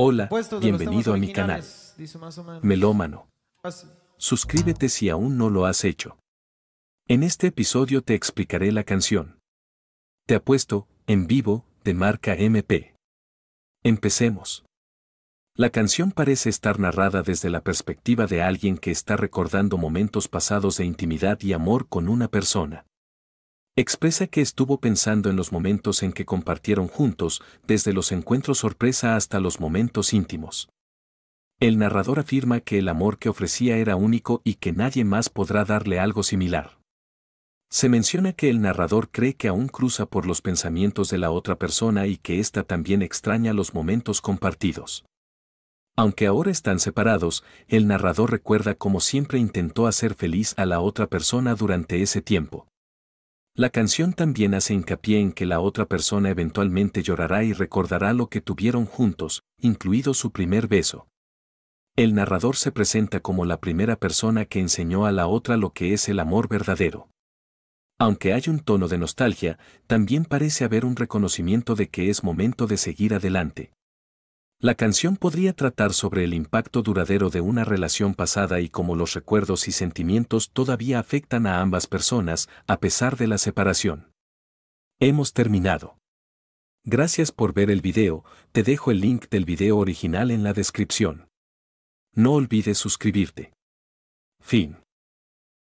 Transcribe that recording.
Hola, bienvenido a mi canal. Melómano. Suscríbete si aún no lo has hecho. En este episodio te explicaré la canción. Te apuesto, en vivo, de marca MP. Empecemos. La canción parece estar narrada desde la perspectiva de alguien que está recordando momentos pasados de intimidad y amor con una persona. Expresa que estuvo pensando en los momentos en que compartieron juntos, desde los encuentros sorpresa hasta los momentos íntimos. El narrador afirma que el amor que ofrecía era único y que nadie más podrá darle algo similar. Se menciona que el narrador cree que aún cruza por los pensamientos de la otra persona y que ésta también extraña los momentos compartidos. Aunque ahora están separados, el narrador recuerda cómo siempre intentó hacer feliz a la otra persona durante ese tiempo. La canción también hace hincapié en que la otra persona eventualmente llorará y recordará lo que tuvieron juntos, incluido su primer beso. El narrador se presenta como la primera persona que enseñó a la otra lo que es el amor verdadero. Aunque hay un tono de nostalgia, también parece haber un reconocimiento de que es momento de seguir adelante. La canción podría tratar sobre el impacto duradero de una relación pasada y cómo los recuerdos y sentimientos todavía afectan a ambas personas a pesar de la separación. Hemos terminado. Gracias por ver el video, te dejo el link del video original en la descripción. No olvides suscribirte. Fin.